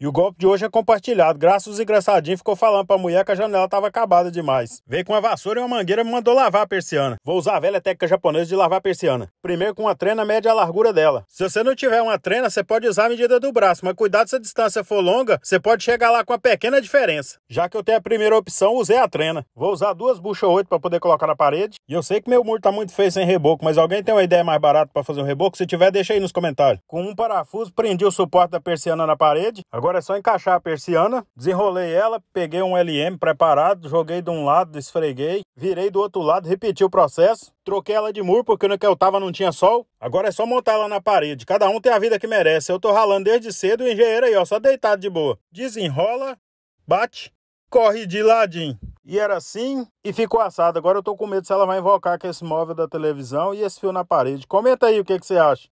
E o golpe de hoje é compartilhado. Graças os engraçadinhos ficou falando pra mulher que a janela tava acabada demais. Veio com uma vassoura e uma mangueira e me mandou lavar a persiana. Vou usar a velha técnica japonesa de lavar a persiana. Primeiro com uma trena mede a largura dela. Se você não tiver uma trena, você pode usar a medida do braço, mas cuidado se a distância for longa, você pode chegar lá com uma pequena diferença. Já que eu tenho a primeira opção, usei a trena. Vou usar duas buchas 8 para poder colocar na parede. E eu sei que meu muro tá muito feio sem reboco, mas alguém tem uma ideia mais barata para fazer um reboco? Se tiver, deixa aí nos comentários. Com um parafuso, prendi o suporte da persiana na parede. Agora Agora é só encaixar a persiana, desenrolei ela, peguei um LM preparado, joguei de um lado, esfreguei, virei do outro lado, repeti o processo, troquei ela de muro porque no que eu tava não tinha sol. Agora é só montar ela na parede, cada um tem a vida que merece. Eu tô ralando desde cedo o engenheiro aí, ó, só deitado de boa. Desenrola, bate, corre de ladinho. E era assim e ficou assado. Agora eu tô com medo se ela vai invocar com esse móvel da televisão e esse fio na parede. Comenta aí o que, que você acha.